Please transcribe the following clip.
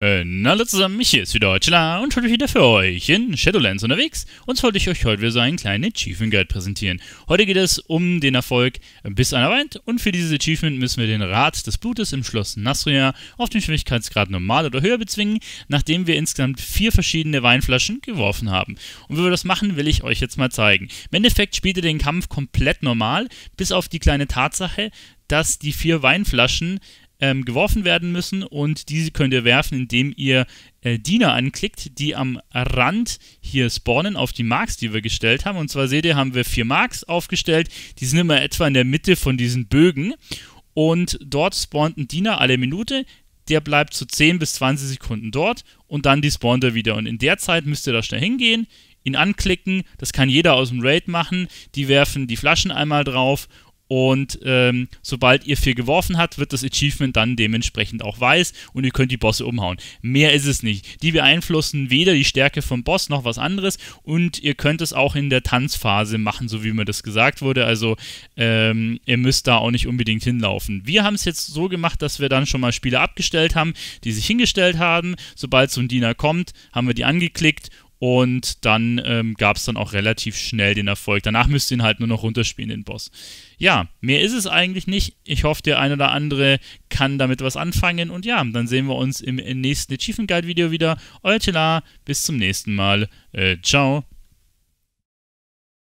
hallo äh, zusammen, mich hier ist wieder Hotchela und heute wieder für euch in Shadowlands unterwegs. Und zwar wollte ich euch heute wieder so einen kleinen Achievement Guide präsentieren. Heute geht es um den Erfolg bis einer Weint und für dieses Achievement müssen wir den Rat des Blutes im Schloss Nasria auf den Schwierigkeitsgrad normal oder höher bezwingen, nachdem wir insgesamt vier verschiedene Weinflaschen geworfen haben. Und wie wir das machen, will ich euch jetzt mal zeigen. Im Endeffekt spielt ihr den Kampf komplett normal, bis auf die kleine Tatsache, dass die vier Weinflaschen ähm, geworfen werden müssen und diese könnt ihr werfen, indem ihr äh, Diener anklickt, die am Rand hier spawnen auf die Marks, die wir gestellt haben. Und zwar seht ihr, haben wir vier Marks aufgestellt, die sind immer etwa in der Mitte von diesen Bögen und dort spawnt ein Diener alle Minute. Der bleibt so 10 bis 20 Sekunden dort und dann despawnt er wieder. Und in der Zeit müsst ihr da schnell hingehen, ihn anklicken. Das kann jeder aus dem Raid machen. Die werfen die Flaschen einmal drauf und ähm, sobald ihr viel geworfen habt, wird das Achievement dann dementsprechend auch weiß und ihr könnt die Bosse umhauen. Mehr ist es nicht. Die beeinflussen weder die Stärke vom Boss noch was anderes und ihr könnt es auch in der Tanzphase machen, so wie mir das gesagt wurde. Also ähm, ihr müsst da auch nicht unbedingt hinlaufen. Wir haben es jetzt so gemacht, dass wir dann schon mal Spieler abgestellt haben, die sich hingestellt haben. Sobald so ein Diener kommt, haben wir die angeklickt und dann ähm, gab es dann auch relativ schnell den Erfolg. Danach müsst ihr ihn halt nur noch runterspielen, den Boss. Ja, mehr ist es eigentlich nicht. Ich hoffe, der ein oder andere kann damit was anfangen. Und ja, dann sehen wir uns im nächsten Achievement Guide Video wieder. Euer Tila, bis zum nächsten Mal. Äh, ciao.